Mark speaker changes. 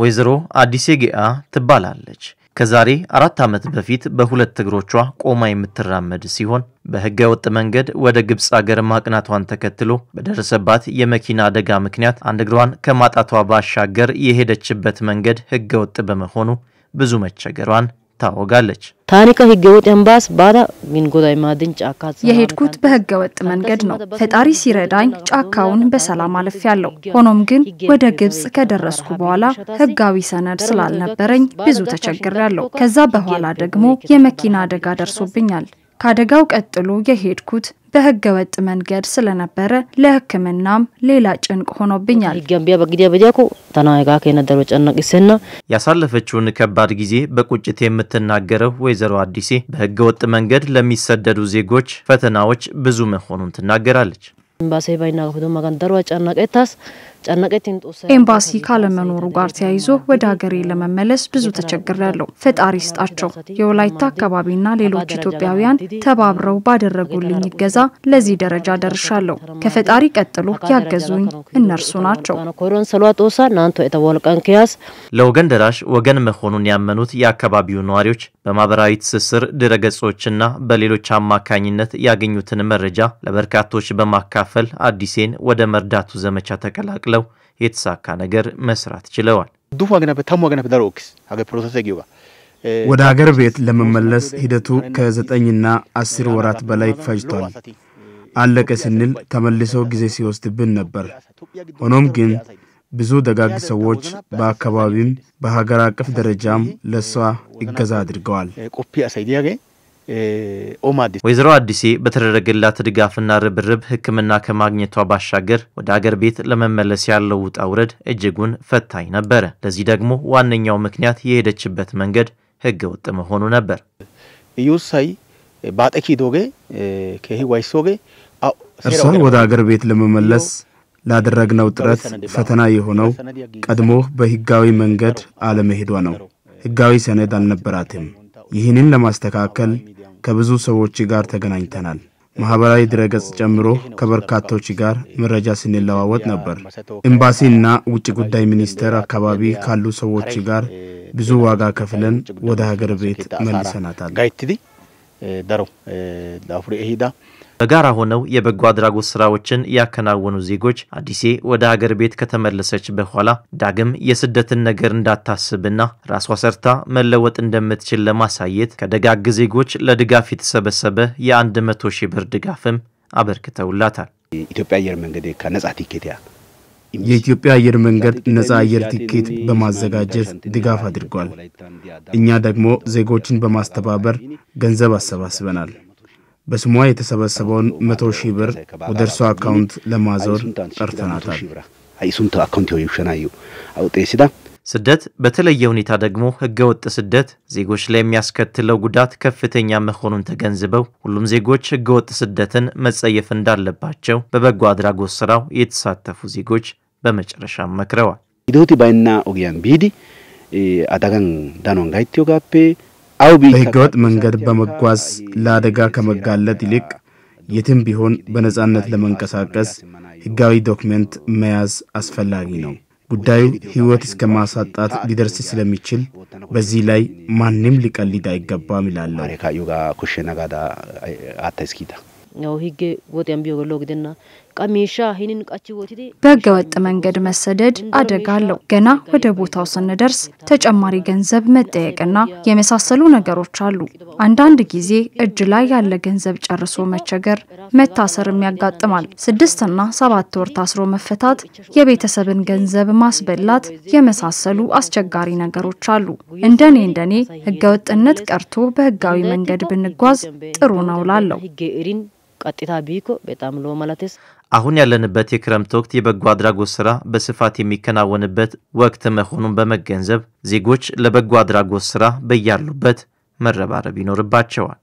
Speaker 1: ወይዘሮ አዲስ ጌአ ትባላለች። ከዛሬ አራት ዓመት በፊት በሁለት እግሮቿ ቆማ የምትራመድ ሲሆን በሕገ ወጥ መንገድ ወደ ግብፅ አገር ማቅናቷን ተከትሎ በደረሰባት የመኪና አደጋ ምክንያት አንድ እግሯን ከማጣቷ ባሻገር የሄደችበት መንገድ ሕገ ወጥ በመሆኑ ብዙ መቸገሯን ታወጋለች።
Speaker 2: ታኒከ ህገወጥ አምባስ ባዳ ሚንጎዳይ ማድን ጫካ የሄድኩት በህገወጥ መንገድ ነው። ፈጣሪ ሲረዳኝ ጫካውን በሰላም አለፍ ያለው። ሆኖም ግን ወደ ግብጽ ከደረስኩ በኋላ ህጋዊ ሰነድ ስላልነበረኝ ብዙ ተቸግር ያለው። ከዛ በኋላ ደግሞ የመኪና አደጋ ደርሶብኛል። ከአደጋው ቀጥሎ የሄድኩት በህገ ወጥ መንገድ ስለነበረ ለህክምናም ሌላ ጭንቅ ሆኖብኛል።
Speaker 1: ያሳለፈችውን ከባድ ጊዜ በቁጭት የምትናገረው ወይዘሮ አዲሴ በህገ ወጥ መንገድ ለሚሰደዱ ዜጎች ፈተናዎች ብዙ መሆኑን ትናገራለች።
Speaker 2: ኤምባሲ ካለመኖሩ ጋር ተያይዞ ወደ ሀገሬ ለመመለስ ብዙ ያለው ፈጣሪ ይስጣቸው። የወላይታ አካባቢና ሌሎች ኢትዮጵያውያን ተባብረው ባደረጉልኝ እገዛ ለዚህ ደረጃ ደርሻለሁ። ከፈጣሪ ቀጥሎ ያገዙኝ እነርሱ ናቸው።
Speaker 1: ለወገን ደራሽ ወገን መሆኑን ያመኑት የአካባቢው ነዋሪዎች በማህበራዊ ትስስር ድረገጾችና በሌሎች አማካኝነት ያገኙትን መረጃ ለበርካቶች በማካፈል አዲሴን ወደ መርዳቱ ዘመቻ ተቀላቅለ ተቀላቅለው የተሳካ ነገር መስራት ችለዋል።
Speaker 3: ወደ ሀገር ቤት ለመመለስ ሂደቱ ከዘጠኝና አስር ወራት በላይ ፈጅቷል። አለቀ ስንል ተመልሶ ጊዜ ሲወስድብን ነበር። ሆኖም ግን ብዙ ደጋግ ሰዎች በአካባቢም በሀገር አቀፍ ደረጃም ለእሷ ይገዛ አድርገዋል።
Speaker 1: ኦማ አዲስ ወይዘሮ አዲሴ በተደረገላት ድጋፍና ርብርብ ሕክምና ከማግኘቷ ባሻገር ወደ አገር ቤት ለመመለስ ያለው ውጣ ውረድ እጅጉን ፈታኝ ነበረ። ለዚህ ደግሞ ዋነኛው ምክንያት የሄደችበት መንገድ ሕገ ወጥ መሆኑ ነበር።
Speaker 3: ዩሳይ ባጠኪ ዶጌ ከህዋይሶጌ እርሶን ወደ አገር ቤት ለመመለስ ላደረግነው ጥረት ፈተና የሆነው ቀድሞ በህጋዊ መንገድ አለመሄዷ ነው። ህጋዊ ሰነድ አልነበራትም። ይህንን ለማስተካከል ከብዙ ሰዎች ጋር ተገናኝተናል። ማህበራዊ ድረገጽ ጨምሮ ከበርካቶች ጋር መረጃ ስንለዋወጥ ነበር። ኤምባሲና ውጭ ጉዳይ ሚኒስቴር አካባቢ ካሉ ሰዎች ጋር ብዙ ዋጋ ከፍለን ወደ ሀገር ቤት መልሰናታል።
Speaker 1: ደረው ዳፍሬ ኤሂዳ በጋራ ሆነው የበጎ አድራጎት ስራዎችን ያከናወኑ ዜጎች አዲሴ ወደ ሀገር ቤት ከተመለሰች በኋላ ዳግም የስደትን ነገር እንዳታስብና ራሷ ሰርታ መለወጥ እንደምትችል ለማሳየት ከደጋግ ዜጎች ለድጋፍ የተሰበሰበ የአንድ መቶ ሺህ ብር ድጋፍም አበርክተውላታል። ኢትዮጵያ አየር መንገድ ከነጻ ቲኬት ያ
Speaker 3: የኢትዮጵያ አየር መንገድ ነፃ አየር ቲኬት በማዘጋጀት ድጋፍ አድርጓል። እኛ ደግሞ ዜጎችን በማስተባበር ገንዘብ አሰባስበናል። በስሟ የተሰበሰበውን መቶ ሺህ ብር ወደ እርሷ አካውንት
Speaker 1: ለማዞር ጠርተናታል። ስደት በተለየ ሁኔታ ደግሞ ህገወጥ ስደት ዜጎች ላይ የሚያስከትለው ጉዳት ከፍተኛ መሆኑን ተገንዝበው ሁሉም ዜጎች ህገወጥ ስደትን መጸየፍ እንዳለባቸው በበጎ አድራጎት ስራው የተሳተፉ ዜጎች በመጨረሻም መክረዋል።
Speaker 3: ኢዶቲ ባይና ኦግያን ቢዲ አዳጋን ዳኖን ጋይቲ በህገወጥ መንገድ በመጓዝ ለአደጋ ከመጋለጥ ይልቅ የትም ቢሆን በነጻነት ለመንቀሳቀስ ህጋዊ ዶክመንት መያዝ አስፈላጊ ነው። ጉዳዩን ሕይወት እስከ ማሳጣት ሊደርስ ስለሚችል በዚህ ላይ ማንም ሊቀልድ አይገባም ይላለሁ።
Speaker 2: ያው ሕግ ወጤም ቢዮ ገሎ ግድና በህገ ወጥ መንገድ መሰደድ አደጋ አለው። ገና ወደ ቦታው ስንደርስ ተጨማሪ ገንዘብ መጠየቅና የመሳሰሉ ነገሮች አሉ። አንዳንድ ጊዜ እጅ ላይ ያለ ገንዘብ ጨርሶ መቸገር፣ መታሰርም ያጋጥማል። ስድስትና ሰባት ወር ታስሮ መፈታት፣ የቤተሰብን ገንዘብ ማስበላት፣ የመሳሰሉ አስቸጋሪ ነገሮች አሉ። እንደኔ እንደኔ ህገወጥነት ቀርቶ በህጋዊ መንገድ ብንጓዝ ጥሩ ነው ላለው ቀጥታ ቢኮ በጣም ሎ ማለትስ
Speaker 1: አሁን ያለንበት የክረምት ወቅት የበጎ አድራጎት ስራ በስፋት የሚከናወንበት ወቅት መሆኑን በመገንዘብ ዜጎች ለበጎ አድራጎት ስራ በያሉበት መረባረብ ይኖርባቸዋል።